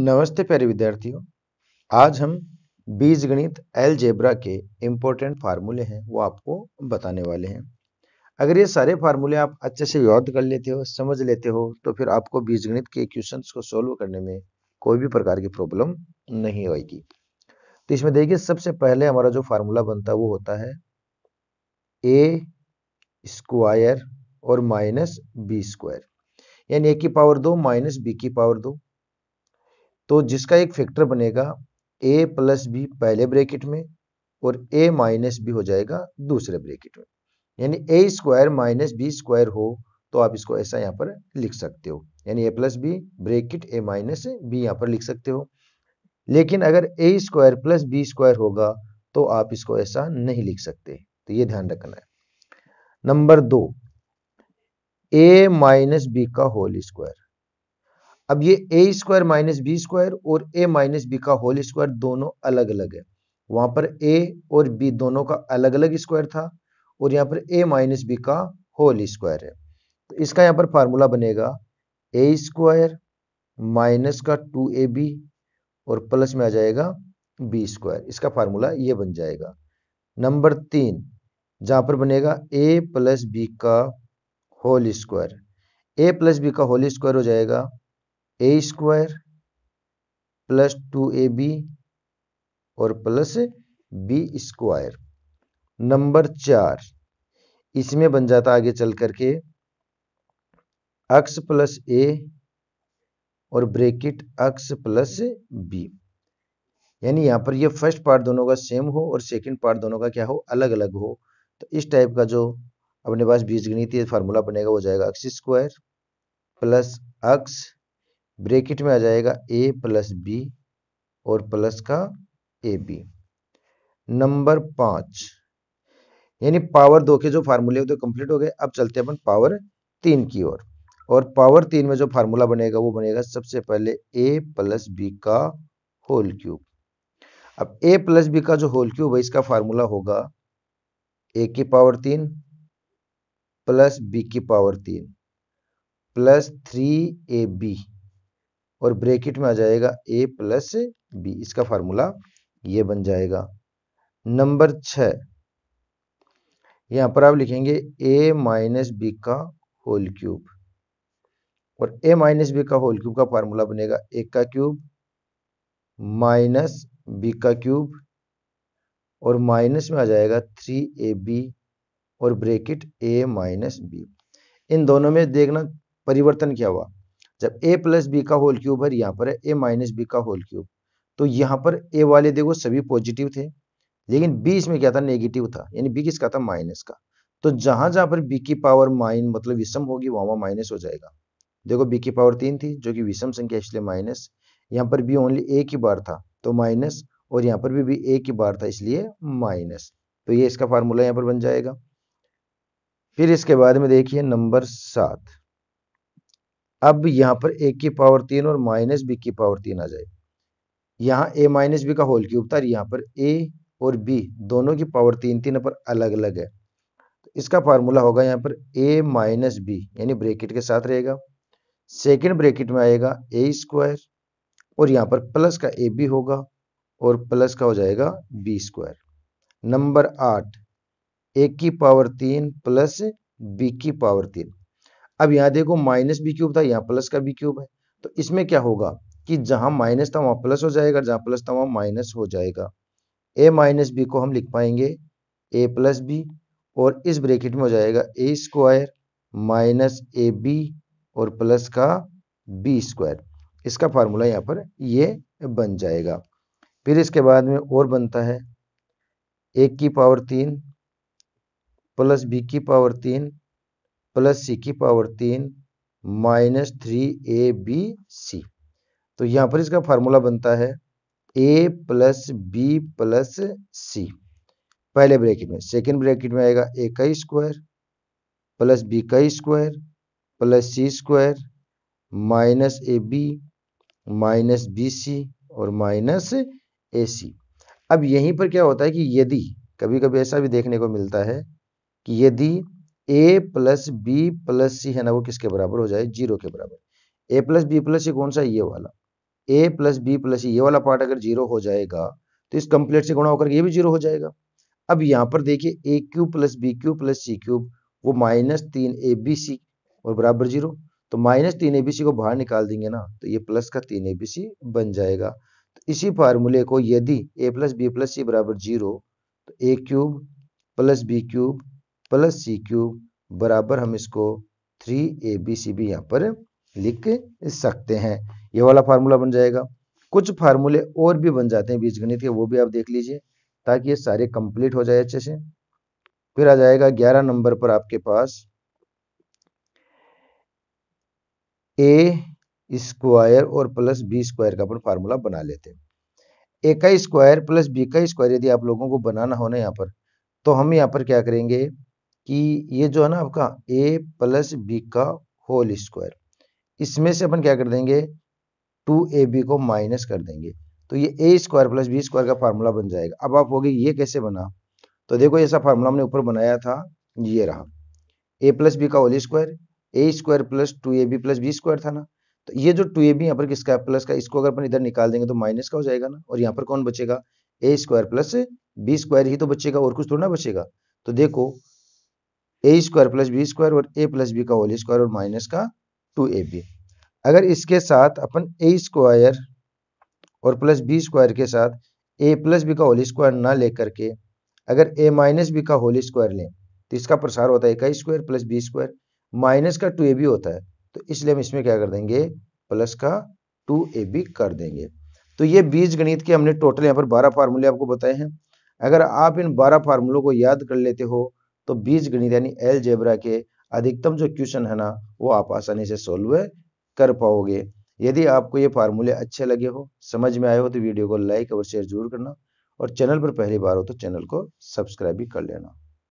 नमस्ते प्यारे विद्यार्थियों आज हम बीज गणित एलजेब्रा के इम्पोर्टेंट फार्मूले हैं वो आपको बताने वाले हैं अगर ये सारे फार्मूले आप अच्छे से याद कर लेते हो समझ लेते हो तो फिर आपको बीज गणित के क्वेश्चंस को सॉल्व करने में कोई भी प्रकार की प्रॉब्लम नहीं आएगी तो इसमें देखिए सबसे पहले हमारा जो फार्मूला बनता है वो होता है ए स्क्वायर और माइनस बी स्क्वायर यानी ए की पावर दो माइनस बी की पावर दो तो जिसका एक फैक्टर बनेगा ए प्लस बी पहले ब्रैकेट में और ए माइनस बी हो जाएगा दूसरे ब्रैकेट में यानी A square minus B square हो तो आप इसको ऐसा यहाँ पर लिख सकते हो यानी A plus B bracket A minus B यहाँ पर लिख सकते हो लेकिन अगर A square plus B square होगा तो आप इसको ऐसा नहीं लिख सकते तो ये ध्यान रखना है नंबर दो ए माइनस बी का होल स्क्वायर अब ये A square minus B square और ए माइनस बी का होल स्क्वायर दोनों अलग अलग है वहां पर ए और बी दोनों का अलग अलग स्क्वायर था और यहाँ पर ए माइनस बी का होल स्क्वायर है तो इसका यहाँ पर फार्मूला बनेगा ए स्क्वायर माइनस का टू ए बी और प्लस में आ जाएगा बी स्क्वायर इसका फार्मूला ये बन जाएगा नंबर तीन जहां पर बनेगा ए प्लस बी का whole square A plus B का होल स्क्वायर हो जाएगा A square plus two A B और प्लस बी स्क्वायर नंबर चार इसमें बन जाता आगे चल करके अक्स प्लस ए और ब्रेकिट अक्स प्लस बी यानी यहां पर ये फर्स्ट पार्ट दोनों का सेम हो और सेकंड पार्ट दोनों का क्या हो अलग अलग हो तो इस टाइप का जो अपने पास बीजगणितीय फार्मूला बनेगा वो जाएगा x square plus x bracket में आ जाएगा ए प्लस बी और प्लस का ए बी नंबर पांच यानी पावर दो के जो फार्मूले होते तो कंप्लीट हो गए अब चलते हैं अपन पावर तीन की ओर और।, और पावर तीन में जो फार्मूला बनेगा वो बनेगा सबसे पहले ए प्लस बी का होल क्यूब अब ए प्लस बी का जो होल क्यूब है इसका फार्मूला होगा ए की पावर तीन प्लस बी की पावर तीन प्लस थ्री ए बी और ब्रेकेट में आ जाएगा ए प्लस बी इसका फार्मूला ये बन जाएगा नंबर छ यहां पर आप लिखेंगे ए माइनस बी का होल क्यूब और ए माइनस बी का होल क्यूब का फार्मूला बनेगा ए का क्यूब माइनस बी का क्यूब और माइनस में आ जाएगा थ्री ए बी और ब्रेकिट ए माइनस बी इन दोनों में देखना परिवर्तन क्या हुआ जब ए प्लस बी का होल क्यूब है यहाँ पर है ए माइनस बी का होल क्यूब तो यहाँ पर ए वाले देखो सभी पॉजिटिव थे लेकिन बी इसमें क्या था नेगेटिव था यानी बी किसका था माइनस का तो जहां जहां पर बी की पावर माइन मतलब विषम होगी वहां वहां माइनस हो जाएगा देखो बी की पावर तीन थी जो कि विषम संख्या इसलिए माइनस यहाँ पर बी ओनली ए की बार था तो माइनस और यहाँ पर भी बी ए की बार था इसलिए माइनस तो ये इसका फार्मूला यहाँ पर बन जाएगा फिर इसके बाद में देखिए नंबर सात अब यहाँ पर ए की पावर तीन और माइनस बी की पावर तीन आ जाए यहाँ ए माइनस बी का होल क्यूब था यहाँ पर ए और बी दोनों की पावर तीन तीन पर अलग अलग है तो इसका फार्मूला होगा यहाँ पर ए माइनस बी यानी ब्रेकेट के साथ रहेगा सेकेंड ब्रेकेट में आएगा ए स्क्वायर और यहाँ पर प्लस का ए बी होगा और प्लस का हो जाएगा बी स्क्वायर नंबर आठ ए की पावर तीन प्लस बी की पावर तीन अब यहाँ देखो माइनस बी क्यूब था यहाँ प्लस का बी क्यूब है तो इसमें क्या होगा कि जहां माइनस था वहां प्लस हो जाएगा जहां प्लस था वहां माइनस हो जाएगा ए माइनस बी को हम लिख पाएंगे ए प्लस बी और इस ब्रेकेट में हो जाएगा A square minus A B और प्लस का बी स्क्वायर इसका फार्मूला यहाँ पर ये बन जाएगा फिर इसके बाद में और बनता है एक की पावर तीन प्लस बी की पावर तीन प्लस सी की पावर तीन minus three A B C तो यहां पर इसका फार्मूला बनता है A plus B plus C पहले ब्रैकेट में सेकेंड ब्रैकेट में आएगा ए का स्क्वायर प्लस बी का square plus C square minus A B minus B C और माइनस ए सी अब यहीं पर क्या होता है कि यदि कभी कभी ऐसा भी देखने को मिलता है कि यदि A plus B plus C है ना वो किसके बराबर हो जाए जीरो के बराबर A plus B plus C कौन सा ये वाला A plus B plus C ये वाला पार्ट अगर जीरो हो जाएगा तो इस कंप्लीट से गुणा होकर ये भी जीरो हो जाएगा अब यहां पर देखिए A cube plus B cube plus C cube वो माइनस तीन ए बी सी और बराबर जीरो तो माइनस तीन ए बी सी को बाहर निकाल देंगे ना तो ये प्लस का तीन ए बी सी बन जाएगा तो इसी फार्मूले को यदि A plus B plus C बराबर जीरो तो A cube plus B cube plus C cube बराबर हम इसको three A B C B यहाँ पर लिख सकते हैं ये वाला फार्मूला बन जाएगा कुछ फार्मूले और भी बन जाते हैं बीजगणित के वो भी आप देख लीजिए ताकि ये सारे कंप्लीट हो जाए अच्छे से फिर आ जाएगा ग्यारह नंबर पर आपके पास ए स्क्वायर और प्लस बी स्क्वायर का अपन फार्मूला बना लेते हैं ए का स्क्वायर प्लस बी का स्क्वायर यदि आप लोगों को बनाना हो ना यहाँ पर तो हम यहाँ पर क्या करेंगे कि ये जो है ना आपका ए प्लस बी का होल स्क्वायर इसमें से अपन क्या कर देंगे टू ए बी को माइनस कर देंगे तो ये A square plus B square का फार्मूला बन जाएगा अब आप होगी ये कैसे बना तो देखो ऐसा फार्मूला हमने ऊपर बनाया था ये रहा ए प्लस बी का whole square A square plus two A B plus B square था ना तो ये जो टू ए बी यहाँ पर किसका प्लस का इसको अगर अपन इधर निकाल देंगे तो माइनस का हो जाएगा ना और यहाँ पर कौन बचेगा A square plus B square ही तो बचेगा और कुछ थोड़ा ना बचेगा तो देखो A square plus B square और ए प्लस बी का होल स्क्वायर और माइनस का टू ए बी अगर इसके साथ अपन ए स्क्वायर और प्लस बी स्क्वायर के साथ ए प्लस बी का होल स्क्वायर ना लेकर के अगर ए माइनस बी का होल स्क्वायर लें तो इसका प्रसार होता है का square plus B square minus का टू ए बी होता है तो इसलिए हम इसमें क्या कर देंगे प्लस का टू ए बी कर देंगे तो ये बीज गणित के हमने टोटल यहाँ पर बारह फार्मूले आपको बताए हैं अगर आप इन बारह फार्मूलों को याद कर लेते हो तो बीज गणित यानी एल जेबरा के अधिकतम जो क्वेश्चन है ना वो आप आसानी से सोल्व कर पाओगे यदि आपको ये फार्मूले अच्छे लगे हो समझ में आए हो तो वीडियो को लाइक और शेयर जरूर करना और चैनल पर पहली बार हो तो चैनल को सब्सक्राइब भी कर लेना